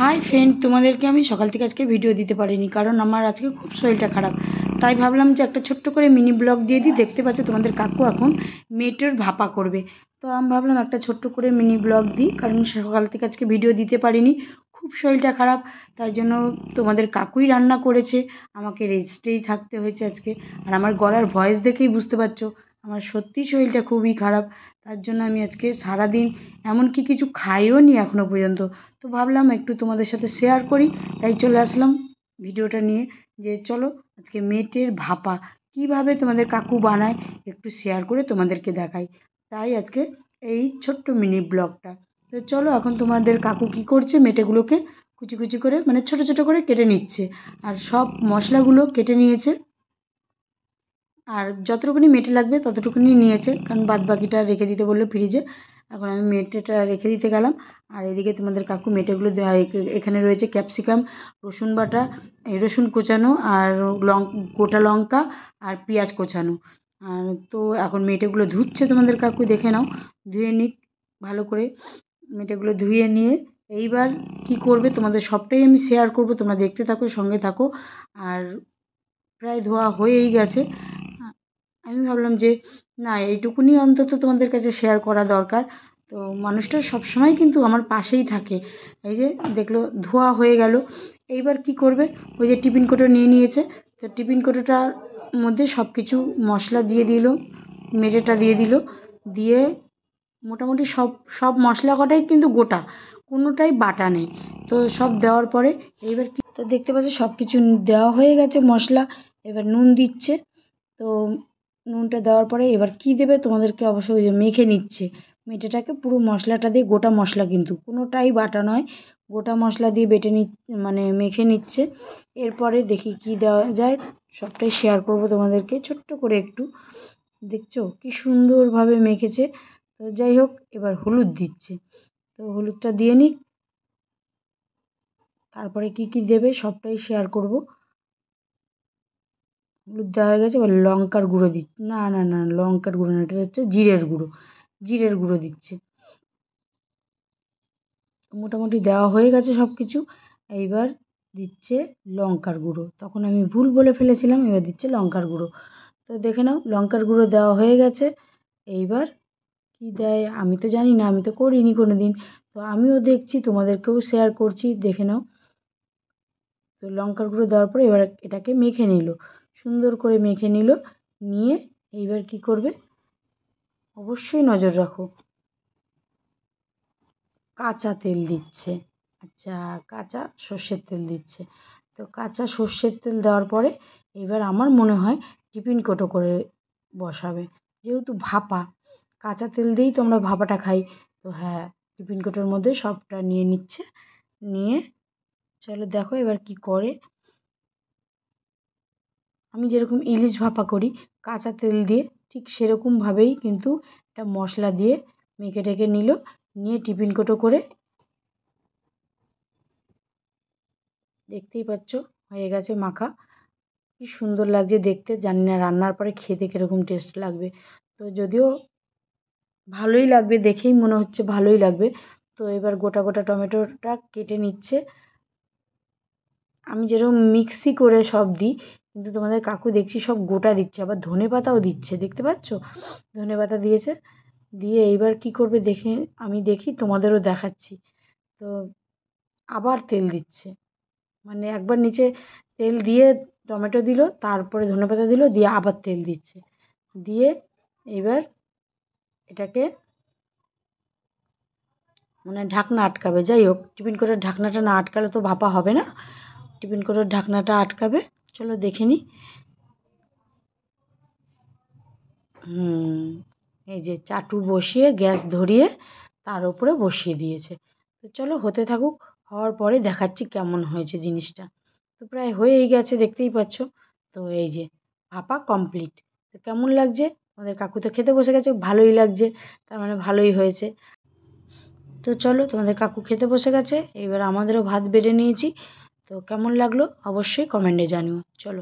hi friend তোমাদেরকে আমি সকাল থেকে আজকে ভিডিও দিতে পারিনি কারণ আমার আজকে খুব শরীরটা খারাপ তাই ভাবলাম যে একটা ছোট্ট করে মিনি ব্লগ দিয়ে দিই দেখতে পাচ্ছ তোমাদের কাকু এখন মেয়েটার ভাপা করবে তো আমি ভাবলাম একটা ছোট্ট করে মিনি ব্লগ দিই কারণ সকাল থেকে আজকে ভিডিও দিতে পারিনি খুব শরীরটা খারাপ তাই জন্য তোমাদের কাকুই রান্না করেছে আমাকে রেস্টেই থাকতে হয়েছে আজকে আর আমার গলার ভয়েস দেখেই বুঝতে পারছো আমার সত্যিই শরীরটা খুবই খারাপ তার জন্য আমি আজকে সারাদিন এমনকি কিছু খাইও নি এখনও পর্যন্ত তো ভাবলাম একটু তোমাদের সাথে শেয়ার করি তাই চলে আসলাম ভিডিওটা নিয়ে যে চলো আজকে মেটের ভাপা কিভাবে তোমাদের কাকু বানায় একটু শেয়ার করে তোমাদেরকে দেখাই তাই আজকে এই ছোট্ট মিনি ব্লগটা তো চলো এখন তোমাদের কাকু কি করছে মেটেগুলোকে কুচি কুচি করে মানে ছোট ছোট করে কেটে নিচ্ছে আর সব মশলাগুলো কেটে নিয়েছে আর যতটুকুনি মেটে লাগবে ততটুকুনি নিয়েছে কারণ বাদ বাকিটা রেখে দিতে বললো ফ্রিজে এখন আমি মেটেটা রেখে দিতে গেলাম আর এদিকে তোমাদের কাকু মেটেগুলো এখানে রয়েছে ক্যাপসিকাম রসুন বাটা রসুন কোচানো আর লং গোটা লঙ্কা আর পেঁয়াজ কোচানো আর তো এখন মেটেগুলো ধুচ্ছে তোমাদের কাকু দেখে নাও ধুয়ে নিক ভালো করে মেটেগুলো ধুয়ে নিয়ে এইবার কি করবে তোমাদের সবটাই আমি শেয়ার করব তোমরা দেখতে থাকো সঙ্গে থাকো আর প্রায় ধোয়া হয়েই গেছে আমি ভাবলাম যে না এইটুকুনি অন্তত তোমাদের কাছে শেয়ার করা দরকার তো মানুষটা সবসময় কিন্তু আমার পাশেই থাকে এই যে দেখলো ধোয়া হয়ে গেল এইবার কি করবে ওই যে টিফিন কোটো নিয়ে নিয়েছে তো টিফিন কোটোটার মধ্যে সব কিছু মশলা দিয়ে দিল মেটেটা দিয়ে দিল দিয়ে মোটামুটি সব সব মশলা কটাই কিন্তু গোটা কোনোটাই বাটা নেই তো সব দেওয়ার পরে এইবার কি তো দেখতে পাচ্ছে সব কিছু দেওয়া হয়ে গেছে মশলা এবার নুন দিচ্ছে তো নুনটা দেওয়ার পরে এবার কি দেবে তোমাদেরকে অবশ্যই মেখে নিচ্ছে মেটেটাকে পুরো মশলাটা দিয়ে গোটা মশলা কিন্তু কোনোটাই বাটা নয় গোটা মশলা দিয়ে বেটে নি মানে মেখে নিচ্ছে এরপরে দেখি কি দেওয়া যায় সবটাই শেয়ার করব তোমাদেরকে ছোট্ট করে একটু দেখছো কি সুন্দরভাবে মেখেছে তো যাই হোক এবার হলুদ দিচ্ছে তো হলুদটা দিয়ে নিক তারপরে কি কি দেবে সবটাই শেয়ার করব হলুদ দেওয়া হয়ে গেছে এবার লঙ্কার গুঁড়ো দিচ্ছে না না না লঙ্কার গুঁড়ো না এটা হচ্ছে জিরের গুঁড়ো জিরের গুঁড়ো দিচ্ছে মোটামুটি দেওয়া হয়ে গেছে সব কিছু এইবার দিচ্ছে লঙ্কার গুঁড়ো তখন আমি ভুল বলে ফেলেছিলাম এবার দিচ্ছে লঙ্কার গুঁড়ো তো দেখে নাও লঙ্কার গুঁড়ো দেওয়া হয়ে গেছে এইবার কী দেয় আমি তো জানি না আমি তো করিনি কোনো দিন তো আমিও দেখছি তোমাদেরকেও শেয়ার করছি দেখে নাও তো লঙ্কার গুঁড়ো দেওয়ার পরে এবার এটাকে মেখে নিল সুন্দর করে মেখে নিল নিয়ে এইবার কি করবে অবশ্যই নজর রাখো কাঁচা তেল দিচ্ছে আচ্ছা কাঁচা সর্ষের তেল দিচ্ছে তো কাঁচা সর্ষের তেল দেওয়ার পরে এবার আমার মনে হয় টিফিন কোটো করে বসাবে যেহেতু ভাপা কাঁচা তেল দিয়েই তো আমরা ভাপাটা খাই তো হ্যাঁ টিফিন কোটোর মধ্যে সবটা নিয়ে নিচ্ছে নিয়ে চলো দেখো এবার কি করে আমি যেরকম ইলিশ ভাপা করি কাঁচা তেল দিয়ে ঠিক সেরকমভাবেই কিন্তু একটা মশলা দিয়ে মেখে টেখে নিল নিয়ে টিফিন কোটো করে দেখতেই পাচ্ছ হয়ে গেছে মাখা কি সুন্দর লাগছে দেখতে জানি না রান্নার পরে খেতে কীরকম টেস্ট লাগবে তো যদিও ভালোই লাগবে দেখেই মনে হচ্ছে ভালোই লাগবে তো এবার গোটা গোটা টমেটোটা কেটে নিচ্ছে আমি যেরকম মিক্সি করে সব দিই কিন্তু তোমাদের কাকু দেখছি সব গোটা দিচ্ছে আবার ধনে পাতাও দিচ্ছে দেখতে পাচ্ছ ধনে পাতা দিয়েছে দিয়ে এইবার কি করবে দেখে আমি দেখি তোমাদেরও দেখাচ্ছি তো আবার তেল দিচ্ছে মানে একবার নিচে তেল দিয়ে টমেটো দিল তারপরে ধনে পাতা দিল দিয়ে আবার তেল দিচ্ছে দিয়ে এবার এটাকে মানে ঢাকনা আটকাবে যাই হোক টিফিন কোটের ঢাকনাটা না আটকালে তো ভাপা হবে না টিফিন কোটের ঢাকনাটা আটকাবে চলো দেখে নিই হুম এই যে চাটু বসিয়ে গ্যাস ধরিয়ে তার উপরে বসিয়ে দিয়েছে তো চলো হতে থাকুক হওয়ার পরে দেখাচ্ছি কেমন হয়েছে জিনিসটা তো প্রায় হয়েই গেছে দেখতেই পাচ্ছ তো এই যে ভাপা কমপ্লিট তো কেমন লাগছে আমাদের কাকু তো খেতে বসে গেছে ভালোই লাগছে তার মানে ভালোই হয়েছে তো চলো তোমাদের কাকু খেতে বসে গেছে এবার আমাদেরও ভাত বেড়ে নিয়েছি তো কেমন লাগলো অবশ্যই কমেন্টে জানিও চলো